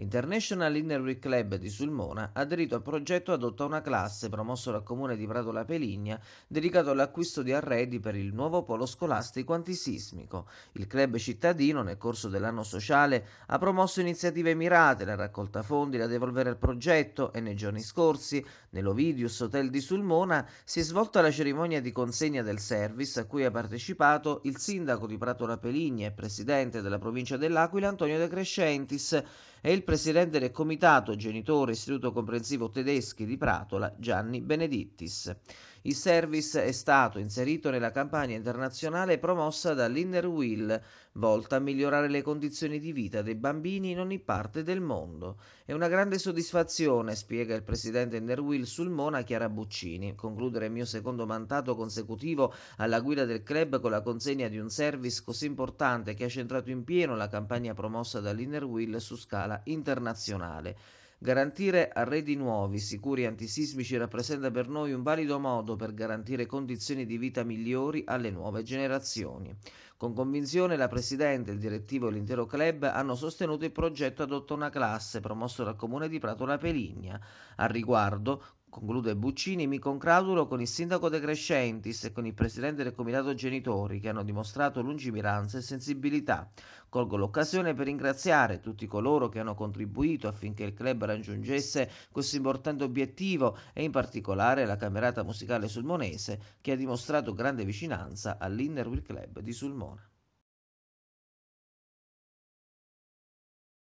L'International Innerweek Club di Sulmona ha aderito al progetto Adotta una classe promosso dal comune di Prato La Peligna dedicato all'acquisto di arredi per il nuovo polo scolastico antisismico. Il club cittadino nel corso dell'anno sociale ha promosso iniziative mirate, la raccolta fondi da devolvere al progetto e nei giorni scorsi nell'Ovidius Hotel di Sulmona si è svolta la cerimonia di consegna del service a cui ha partecipato il sindaco di Prato La Peligna e presidente della provincia dell'Aquila Antonio De Crescentis e il presidente del Comitato genitore Istituto Comprensivo Tedeschi di Pratola, Gianni Benedittis. Il service è stato inserito nella campagna internazionale promossa dall'Inner Will, volta a migliorare le condizioni di vita dei bambini in ogni parte del mondo. È una grande soddisfazione, spiega il presidente Inner Will Sulmona Chiara Buccini, concludere il mio secondo mandato consecutivo alla guida del club con la consegna di un service così importante che ha centrato in pieno la campagna promossa dall'Inner Will su scala scala internazionale. Garantire arredi nuovi, sicuri e antisismici rappresenta per noi un valido modo per garantire condizioni di vita migliori alle nuove generazioni. Con convinzione la Presidente, il direttivo e l'intero club hanno sostenuto il progetto Adotta una classe promosso dal Comune di Prato La Peligna. Al riguardo, Conclude Buccini, mi congratulo con il sindaco De Crescentis e con il presidente del comitato genitori che hanno dimostrato lungimiranza e sensibilità. Colgo l'occasione per ringraziare tutti coloro che hanno contribuito affinché il club raggiungesse questo importante obiettivo e in particolare la camerata musicale sulmonese che ha dimostrato grande vicinanza all'Innerville Club di Sulmona.